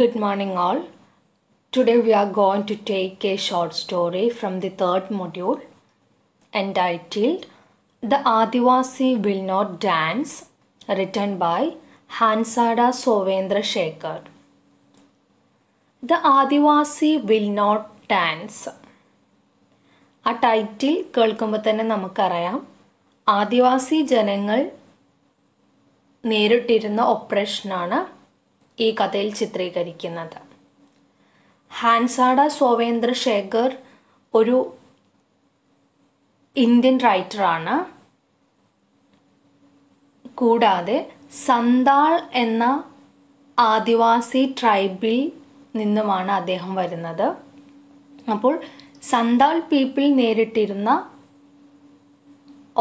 Good morning, all. Today we are going to take a short story from the third module entitled The Adivasi Will Not Dance, written by Hansada Sovendra Shekhar. The Adivasi Will Not Dance. ആ title കേൾക്കുമ്പോൾ തന്നെ നമുക്കറിയാം ആദിവാസി ജനങ്ങൾ നേരിട്ടിരുന്ന ഒപ്രഷനാണ് ഈ കഥയിൽ ചിത്രീകരിക്കുന്നത് ഹാൻസാഡ സോവേന്ദ്ര ശേഖർ ഒരു Indian റൈറ്ററാണ് കൂടാതെ സന്താൾ എന്ന ആദിവാസി ട്രൈബിൽ നിന്നുമാണ് അദ്ദേഹം വരുന്നത് അപ്പോൾ സന്താൾ പീപ്പിൾ നേരിട്ടിരുന്ന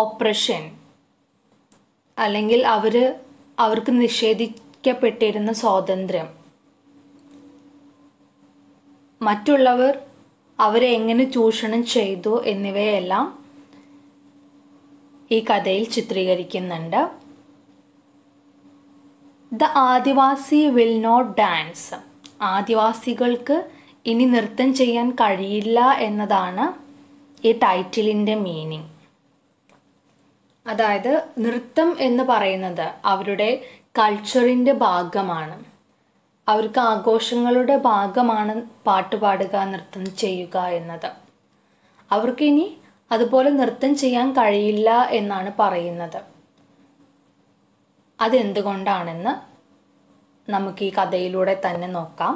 ഓപ്പറേഷൻ അല്ലെങ്കിൽ അവർ അവർക്ക് നിഷേധി നിഷേധിക്കപ്പെട്ടിരുന്ന സ്വാതന്ത്ര്യം മറ്റുള്ളവർ അവരെ എങ്ങനെ ചൂഷണം ചെയ്തു എന്നിവയെല്ലാം ഈ കഥയിൽ ചിത്രീകരിക്കുന്നുണ്ട് the Adivasi will not dance ആദിവാസികൾക്ക് ഇനി നൃത്തം ചെയ്യാൻ കഴിയില്ല എന്നതാണ് ഈ ടൈറ്റിലിൻ്റെ മീനിങ് അതായത് നൃത്തം എന്ന് പറയുന്നത് അവരുടെ കൾച്ചറിൻ്റെ ഭാഗമാണ് അവർക്ക് ആഘോഷങ്ങളുടെ ഭാഗമാണ് പാട്ട് പാടുക നൃത്തം ചെയ്യുക എന്നത് അവർക്കിനി അതുപോലെ നൃത്തം ചെയ്യാൻ കഴിയില്ല എന്നാണ് പറയുന്നത് അതെന്തുകൊണ്ടാണെന്ന് നമുക്ക് ഈ കഥയിലൂടെ തന്നെ നോക്കാം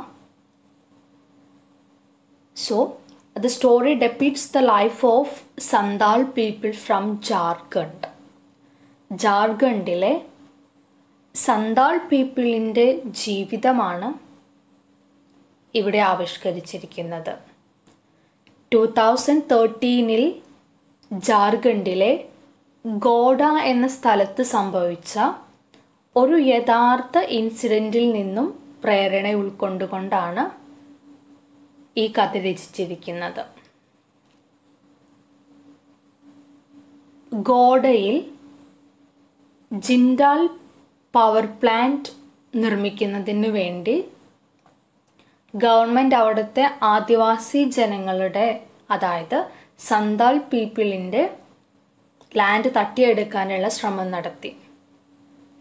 so the story depicts the life of Santhal people from Jharkhand ജാർഖണ്ഡിലെ സന്താൾ പീപ്പിളിൻ്റെ ജീവിതമാണ് ഇവിടെ ആവിഷ്കരിച്ചിരിക്കുന്നത് ടു തൗസൻഡ് തേർട്ടീനിൽ ജാർഖണ്ഡിലെ ഗോഡ എന്ന സ്ഥലത്ത് സംഭവിച്ച ഒരു യഥാർത്ഥ ഇൻസിഡൻറ്റിൽ നിന്നും പ്രേരണ ഉൾക്കൊണ്ടുകൊണ്ടാണ് ഈ കഥ രചിച്ചിരിക്കുന്നത് ഗോഡയിൽ ജിൻഡാൽ പവർ പ്ലാന്റ് നിർമ്മിക്കുന്നതിന് വേണ്ടി ഗവൺമെൻറ് അവിടുത്തെ ആദിവാസി ജനങ്ങളുടെ അതായത് സന്താൽ പീപ്പിളിൻ്റെ ലാൻഡ് തട്ടിയെടുക്കാനുള്ള ശ്രമം നടത്തി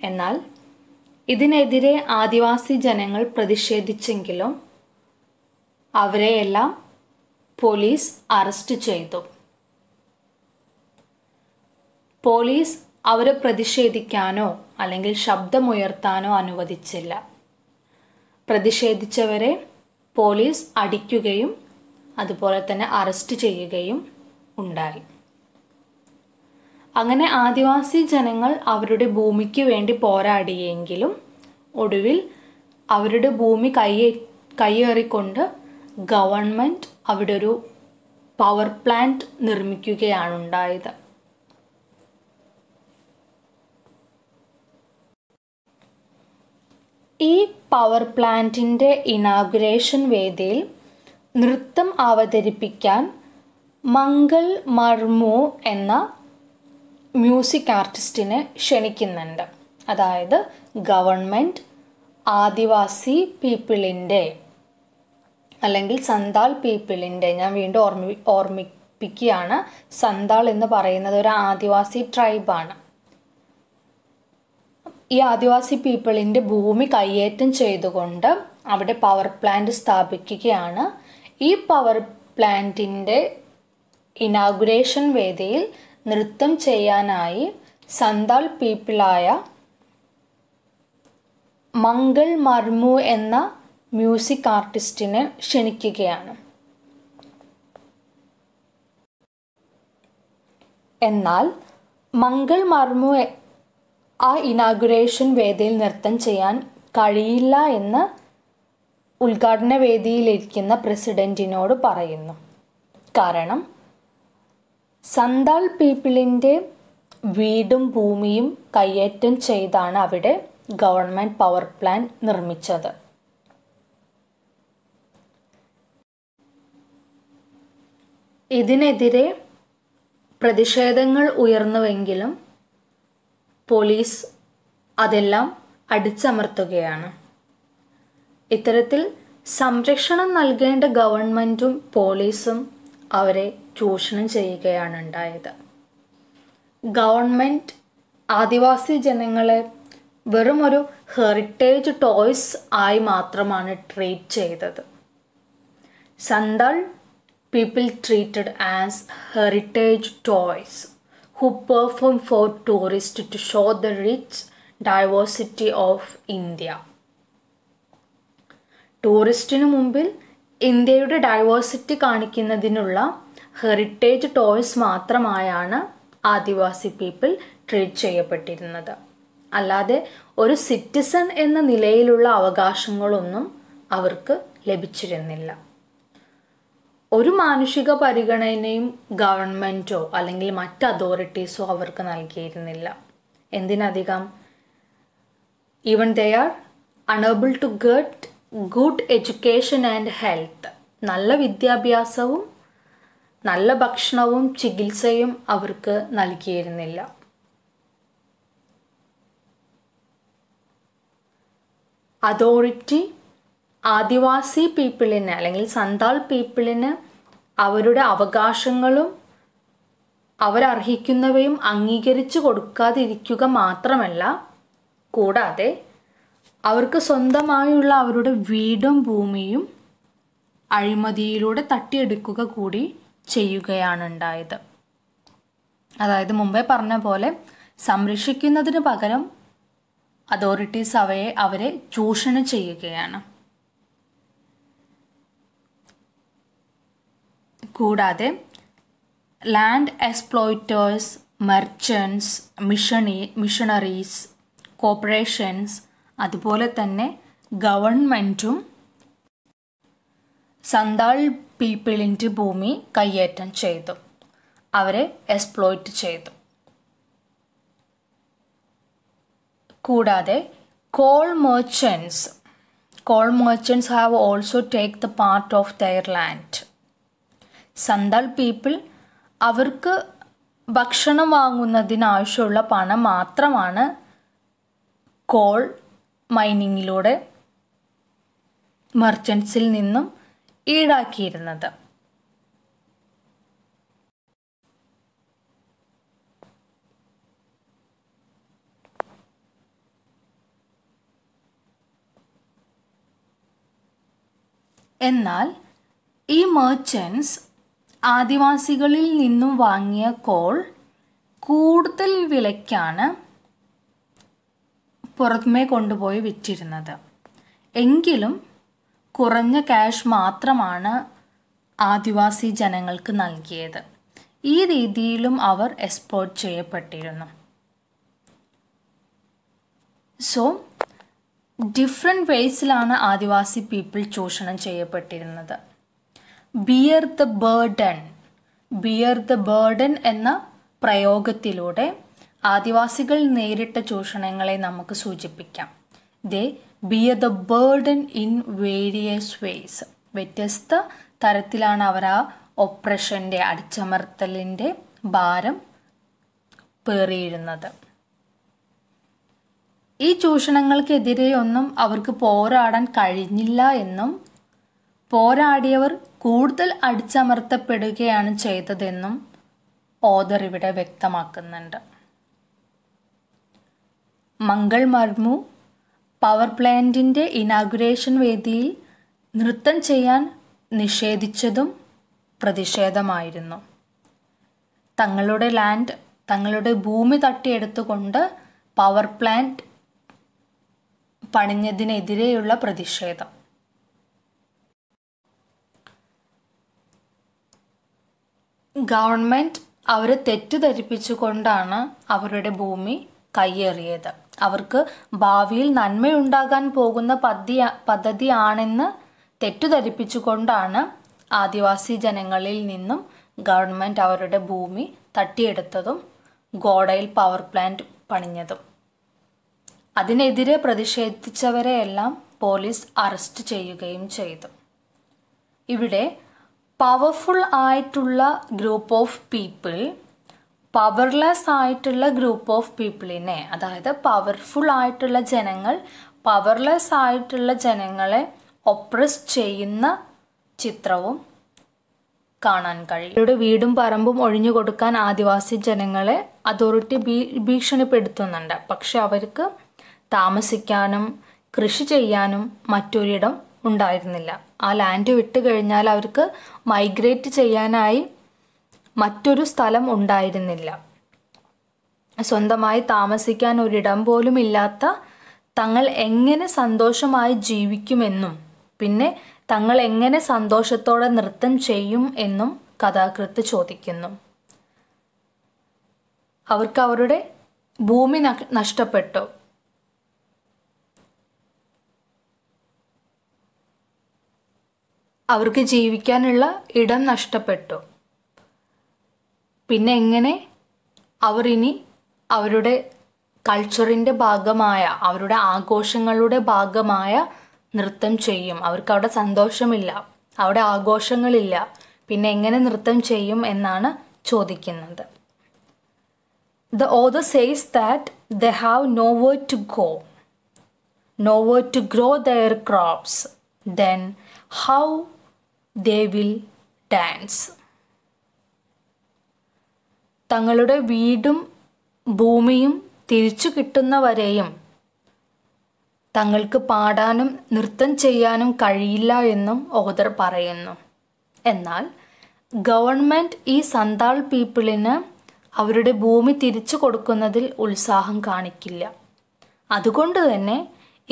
എന്നാൽ ഇതിനെതിരെ ആദിവാസി ജനങ്ങൾ പ്രതിഷേധിച്ചെങ്കിലും അവരെയെല്ലാം പോലീസ് അറസ്റ്റ് ചെയ്തു പോലീസ് അവരെ പ്രതിഷേധിക്കാനോ അല്ലെങ്കിൽ ശബ്ദമുയർത്താനോ അനുവദിച്ചില്ല പ്രതിഷേധിച്ചവരെ പോലീസ് അടിക്കുകയും അതുപോലെ തന്നെ അറസ്റ്റ് ചെയ്യുകയും ഉണ്ടായി അങ്ങനെ ആദിവാസി ജനങ്ങൾ അവരുടെ ഭൂമിക്ക് വേണ്ടി പോരാടിയെങ്കിലും ഒടുവിൽ അവരുടെ ഭൂമി കയ്യേ കയ്യേറിക്കൊണ്ട് ഗവൺമെൻറ് അവിടെ ഒരു പവർ പ്ലാന്റ് നിർമ്മിക്കുകയാണ് ഉണ്ടായത് ഈ പവർ പ്ലാന്റിൻ്റെ ഇനാഗുറേഷൻ വേദിയിൽ നൃത്തം അവതരിപ്പിക്കാൻ മംഗൾ മർമു എന്ന മ്യൂസിക് ആർട്ടിസ്റ്റിനെ ക്ഷണിക്കുന്നുണ്ട് അതായത് ഗവൺമെൻറ് ആദിവാസി പീപ്പിളിൻ്റെ അല്ലെങ്കിൽ സന്താൾ പീപ്പിളിൻ്റെ ഞാൻ വീണ്ടും ഓർമ്മി ഓർമ്മിപ്പിക്കുകയാണ് സന്താൾ എന്ന് പറയുന്നത് ഒരു ആദിവാസി ട്രൈബാണ് ഈ ആദിവാസി പീപ്പിളിൻ്റെ ഭൂമി കയ്യേറ്റം ചെയ്തുകൊണ്ട് അവിടെ പവർ പ്ലാന്റ് സ്ഥാപിക്കുകയാണ് ഈ പവർ പ്ലാന്റിൻ്റെ ഇനാഗുറേഷൻ വേദിയിൽ നൃത്തം ചെയ്യാനായി സന്താൾ പീപ്പിളായ മംഗൾ മർമു എന്ന മ്യൂസിക് ആർട്ടിസ്റ്റിനെ ക്ഷണിക്കുകയാണ് എന്നാൽ മംഗൾ മർമു ആ ഇനാഗുറേഷൻ വേദിയിൽ നൃത്തം ചെയ്യാൻ കഴിയില്ല എന്ന് ഉദ്ഘാടന വേദിയിലിരിക്കുന്ന പ്രസിഡൻറ്റിനോട് പറയുന്നു കാരണം സന്താൾ പീപ്പിളിൻ്റെ വീടും ഭൂമിയും കയ്യേറ്റം ചെയ്താണ് അവിടെ ഗവൺമെൻറ് പവർ പ്ലാന്റ് നിർമ്മിച്ചത് ഇതിനെതിരെ പ്രതിഷേധങ്ങൾ ഉയർന്നുവെങ്കിലും പോലീസ് അതെല്ലാം അടിച്ചമർത്തുകയാണ് ഇത്തരത്തിൽ സംരക്ഷണം നൽകേണ്ട ഗവൺമെൻറ്റും പോലീസും അവരെ ചൂഷണം ചെയ്യുകയാണ് ഉണ്ടായത് ഗവൺമെൻറ് ആദിവാസി ജനങ്ങളെ വെറും ഒരു ഹെറിറ്റേജ് ടോയ്സ് ആയി മാത്രമാണ് ട്രീറ്റ് ചെയ്തത് Santhal people treated as heritage toys who perform for tourists to show the rich diversity of India. ടൂറിസ്റ്റിന് മുമ്പിൽ ഇന്ത്യയുടെ ഡൈവേഴ്സിറ്റി കാണിക്കുന്നതിനുള്ള ഹെറിറ്റേജ് ടോയ്സ് മാത്രമായാണ് ആദിവാസി പീപ്പിൾ ട്രീറ്റ് ചെയ്യപ്പെട്ടിരുന്നത് അല്ലാതെ ഒരു സിറ്റിസൺ എന്ന നിലയിലുള്ള അവകാശങ്ങളൊന്നും അവർക്ക് ലഭിച്ചിരുന്നില്ല ഒരു മാനുഷിക പരിഗണനയും ഗവൺമെൻറ്റോ അല്ലെങ്കിൽ മറ്റ് അതോറിറ്റീസോ അവർക്ക് നൽകിയിരുന്നില്ല എന്തിനധികം even they are unable to get good education and health നല്ല വിദ്യാഭ്യാസവും നല്ല ഭക്ഷണവും ചികിത്സയും അവർക്ക് നൽകിയിരുന്നില്ല അതോറിറ്റി ആദിവാസി പീപ്പിളിന് അല്ലെങ്കിൽ സന്താൾ പീപ്പിളിന് അവരുടെ അവകാശങ്ങളും അവരർഹിക്കുന്നവയും അംഗീകരിച്ചു കൊടുക്കാതിരിക്കുക മാത്രമല്ല കൂടാതെ അവർക്ക് സ്വന്തമായുള്ള അവരുടെ വീടും ഭൂമിയും അഴിമതിയിലൂടെ തട്ടിയെടുക്കുക കൂടി ചെയ്യുകയാണ് ഉണ്ടായത് അതായത് മുമ്പേ പറഞ്ഞ പോലെ സംരക്ഷിക്കുന്നതിന് പകരം അതോറിറ്റീസ് അവയെ അവരെ ചൂഷണം ചെയ്യുകയാണ് കൂടാതെ land exploiters merchants missionary missionaries corporations അതുപോലെ തന്നെ ഗവൺമെൻറ്റും സന്താൾ പീപ്പിളിൻ്റെ ഭൂമി കയ്യേറ്റം ചെയ്തു അവരെ എക്സ്പ്ലോയിറ്റ് ചെയ്തു കൂടാതെ coal merchants coal merchants have also take the part of their land Santhal people അവർക്ക് ഭക്ഷണം വാങ്ങുന്നതിനാവശ്യമുള്ള പണം മാത്രമാണ് കോൾ മൈനിങ്ങിലൂടെ മർച്ചൻസിൽ നിന്നും ഈടാക്കിയിരുന്നത് എന്നാൽ ഈ മെർച്ചൻസ് ആദിവാസികളിൽ നിന്നും വാങ്ങിയ കോൾ കൂടുതൽ വിലയ്ക്കാണ് പുറമേ കൊണ്ടുപോയി വിറ്റിരുന്നത് എങ്കിലും കുറഞ്ഞ ക്യാഷ് മാത്രമാണ് ആദിവാസി ജനങ്ങൾക്ക് നൽകിയത് ഈ രീതിയിലും അവർ എക്സ്പോർട്ട് ചെയ്യപ്പെട്ടിരുന്നു സോ ഡിഫറെൻ്റ് വേസിലാണ് ആദിവാസി പീപ്പിൾ ചൂഷണം ചെയ്യപ്പെട്ടിരുന്നത് bear the burden bear the burden എന്ന പ്രയോഗത്തിലൂടെ ആദിവാസികൾ നേരിട്ട ചൂഷണങ്ങളെ നമുക്ക് സൂചിപ്പിക്കാം they bear the burden in various ways വ്യത്യസ്ത തരത്തിലാണ് അവർ ആ ഒപ്രഷൻ്റെ അടിച്ചമർത്തലിൻ്റെ ഭാരം പേറിയിരുന്നത് ഈ ചൂഷണങ്ങൾക്കെതിരെ ഒന്നും അവർക്ക് പോരാടാൻ കഴിഞ്ഞില്ല എന്നും പോരാടിയവർ കൂടുതൽ അടിച്ചമർത്തപ്പെടുകയാണ് ചെയ്തതെന്നും ഓദർ ഇവിടെ വ്യക്തമാക്കുന്നുണ്ട് മംഗൾ മർമു പവർ പ്ലാന്റിൻ്റെ ഇനാഗുറേഷൻ വേദിയിൽ നൃത്തം ചെയ്യാൻ നിഷേധിച്ചതും പ്രതിഷേധമായിരുന്നു തങ്ങളുടെ ലാൻഡ് തങ്ങളുടെ ഭൂമി തട്ടിയെടുത്തുകൊണ്ട് പവർ പ്ലാന്റ് പണിഞ്ഞതിനെതിരെയുള്ള പ്രതിഷേധം ഗവൺമെൻറ് അവരെ കൊണ്ടാണ് അവരുടെ ഭൂമി കയ്യേറിയത് അവർക്ക് ഭാവിയിൽ നന്മയുണ്ടാകാൻ പോകുന്ന പദ്ധതി പദ്ധതിയാണെന്ന് കൊണ്ടാണ് ആദിവാസി ജനങ്ങളിൽ നിന്നും ഗവൺമെൻറ് അവരുടെ ഭൂമി തട്ടിയെടുത്തതും ഗോഡയിൽ പവർ പ്ലാന്റ് പണിഞ്ഞതും അതിനെതിരെ പ്രതിഷേധിച്ചവരെയെല്ലാം പോലീസ് അറസ്റ്റ് ചെയ്യുകയും ചെയ്തു ഇവിടെ പവർഫുൾ ആയിട്ടുള്ള ഗ്രൂപ്പ് ഓഫ് പീപ്പിൾ പവർലെസ് ആയിട്ടുള്ള ഗ്രൂപ്പ് ഓഫ് പീപ്പിളിനെ അതായത് പവർഫുൾ ആയിട്ടുള്ള ജനങ്ങൾ പവർലെസ് ആയിട്ടുള്ള ജനങ്ങളെ ഒപ്രസ് ചെയ്യുന്ന ചിത്രവും കാണാൻ കഴിയും ഇവരുടെ വീടും പറമ്പും ഒഴിഞ്ഞു കൊടുക്കാൻ ആദിവാസി ജനങ്ങളെ അതോറിറ്റി ഭീഷണിപ്പെടുത്തുന്നുണ്ട് പക്ഷെ അവർക്ക് താമസിക്കാനും കൃഷി ചെയ്യാനും മറ്റൊരിടം ഉണ്ടായിരുന്നില്ല ആ ലാൻഡ് വിട്ട് കഴിഞ്ഞാൽ അവർക്ക് മൈഗ്രേറ്റ് ചെയ്യാനായി മറ്റൊരു സ്ഥലം ഉണ്ടായിരുന്നില്ല സ്വന്തമായി താമസിക്കാൻ ഒരിടം പോലും ഇല്ലാത്ത തങ്ങൾ എങ്ങനെ സന്തോഷമായി ജീവിക്കുമെന്നും പിന്നെ തങ്ങൾ എങ്ങനെ സന്തോഷത്തോടെ നൃത്തം ചെയ്യും എന്നും കഥാകൃത്ത് ചോദിക്കുന്നു അവർക്ക് അവരുടെ ഭൂമി നഷ്ടപ്പെട്ടു അവർക്ക് ജീവിക്കാനുള്ള ഇടം നഷ്ടപ്പെട്ടു പിന്നെ എങ്ങനെ അവർ ഇനി അവരുടെ കൾച്ചറിൻ്റെ ഭാഗമായ അവരുടെ ആഘോഷങ്ങളുടെ ഭാഗമായ നൃത്തം ചെയ്യും അവർക്ക് അവിടെ സന്തോഷമില്ല അവിടെ ആഘോഷങ്ങളില്ല പിന്നെ എങ്ങനെ നൃത്തം ചെയ്യും എന്നാണ് ചോദിക്കുന്നത് the author says that they have nowhere to go nowhere to grow their crops then how they will dance തങ്ങളുടെ വീടും ഭൂമിയും തിരിച്ചു കിട്ടുന്നവരെയും തങ്ങൾക്ക് പാടാനും നൃത്തം ചെയ്യാനും കഴിയില്ല എന്നും ഓദർ പറയുന്നു എന്നാൽ ഗവൺമെൻറ് ഈ സന്താൾ പീപ്പിളിന് അവരുടെ ഭൂമി തിരിച്ചു കൊടുക്കുന്നതിൽ ഉത്സാഹം കാണിക്കില്ല അതുകൊണ്ട് തന്നെ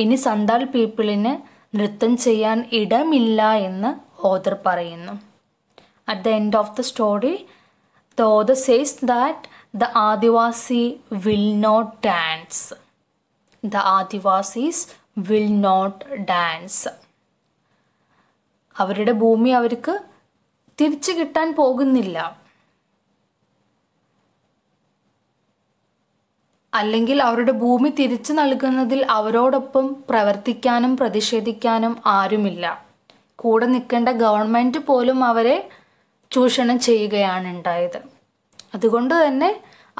ഇനി സന്താൾ പീപ്പിളിന് നൃത്തം ചെയ്യാൻ ഇടമില്ല എന്ന് author പറയുന്നു at the end of the story the author says that the adivasi will not dance the adivasis will not dance അവരുടെ ഭൂമി അവർക്ക് തിരിച്ചു കിട്ടാൻ പോകുന്നില്ല അല്ലെങ്കിൽ അവരുടെ ഭൂമി തിരിച്ചു നൽകുന്നതിൽ അവരോടൊപ്പം പ്രവർത്തിക്കാനും പ്രതിഷേധിക്കാനും ആരുമില്ല കൂടെ നിൽക്കേണ്ട ഗവൺമെൻറ് പോലും അവരെ ചൂഷണം ചെയ്യുകയാണ് ഉണ്ടായത് അതുകൊണ്ട് തന്നെ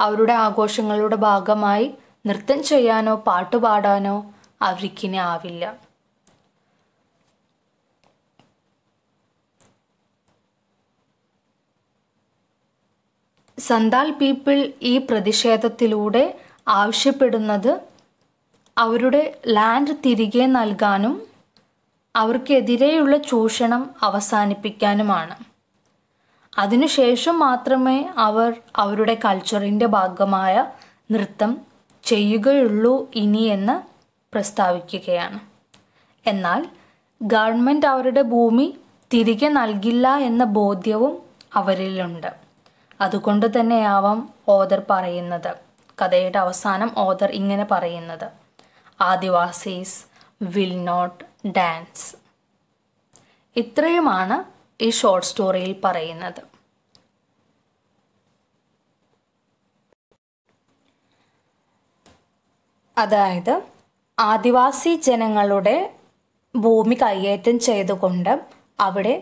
അവരുടെ ആഘോഷങ്ങളുടെ ഭാഗമായി നൃത്തം ചെയ്യാനോ പാട്ടുപാടാനോ അവർക്കിനി ആവില്ല സന്താൽ പീപ്പിൾ ഈ പ്രതിഷേധത്തിലൂടെ ആവശ്യപ്പെടുന്നത് അവരുടെ ലാൻഡ് തിരികെ നൽകാനും അവർക്കെതിരെയുള്ള ചൂഷണം അവസാനിപ്പിക്കാനുമാണ് അതിനുശേഷം മാത്രമേ അവർ അവരുടെ കൾച്ചറിൻ്റെ ഭാഗമായ നൃത്തം ചെയ്യുകയുള്ളൂ എന്ന് പ്രസ്താവിക്കുകയാണ് എന്നാൽ ഗവൺമെൻറ് അവരുടെ ഭൂമി തിരികെ നൽകില്ല എന്ന ബോധ്യവും അവരിലുണ്ട് അതുകൊണ്ട് തന്നെയാവാം ഓദർ പറയുന്നത് കഥയുടെ അവസാനം ഓദർ ഇങ്ങനെ പറയുന്നത് ആദിവാസീസ് വിൽ നോട്ട് ഡാൻസ് ഇത്രയുമാണ് ഈ ഷോർട്ട് സ്റ്റോറിയിൽ പറയുന്നത് അതായത് ആദിവാസി ജനങ്ങളുടെ ഭൂമി കൈയേറ്റം ചെയ്തുകൊണ്ട് അവിടെ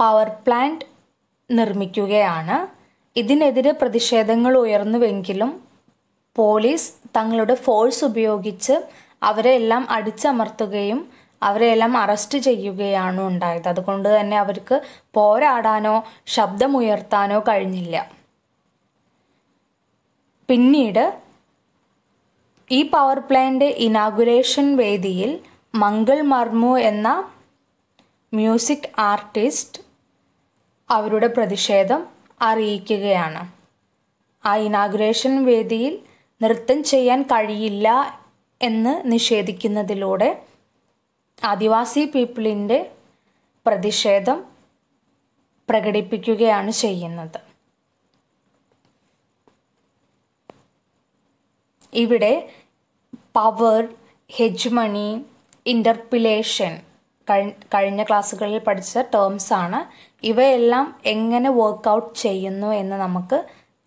പവർ പ്ലാന്റ് നിർമ്മിക്കുകയാണ് ഇതിനെതിരെ പ്രതിഷേധങ്ങൾ ഉയർന്നുവെങ്കിലും പോലീസ് തങ്ങളുടെ ഫോഴ്സ് ഉപയോഗിച്ച് അവരെല്ലാം അടിച്ചമർത്തുകയും അവരെല്ലാം അറസ്റ്റ് ചെയ്യുകയാണ് ഉണ്ടായത് അതുകൊണ്ട് തന്നെ അവർക്ക് പോരാടാനോ ശബ്ദമുയർത്താനോ കഴിഞ്ഞില്ല പിന്നീട് ഈ പവർ പ്ലാന്റ് ഇനാഗുറേഷൻ വേദിയിൽ മംഗൾ മർമു എന്ന മ്യൂസിക് ആർട്ടിസ്റ്റ് അവരുടെ പ്രതിഷേധം അറിയിക്കുകയാണ് ആ ഇനാഗുറേഷൻ വേദിയിൽ നൃത്തം ചെയ്യാൻ കഴിയില്ല എന്ന് നിഷേധിക്കുന്നതിലൂടെ ആദിവാസി പീപ്പിളിൻ്റെ പ്രതിഷേധം പ്രകടിപ്പിക്കുകയാണ് ചെയ്യുന്നത് ഇവിടെ പവർ മണി ഇൻ്റർപിലേഷൻ കഴിഞ്ഞ ക്ലാസ്സുകളിൽ പഠിച്ച ടേംസ് ആണ് ഇവയെല്ലാം എങ്ങനെ വർക്കൗട്ട് ചെയ്യുന്നു എന്ന് നമുക്ക്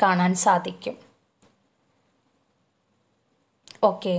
കാണാൻ സാധിക്കും ഓക്കേ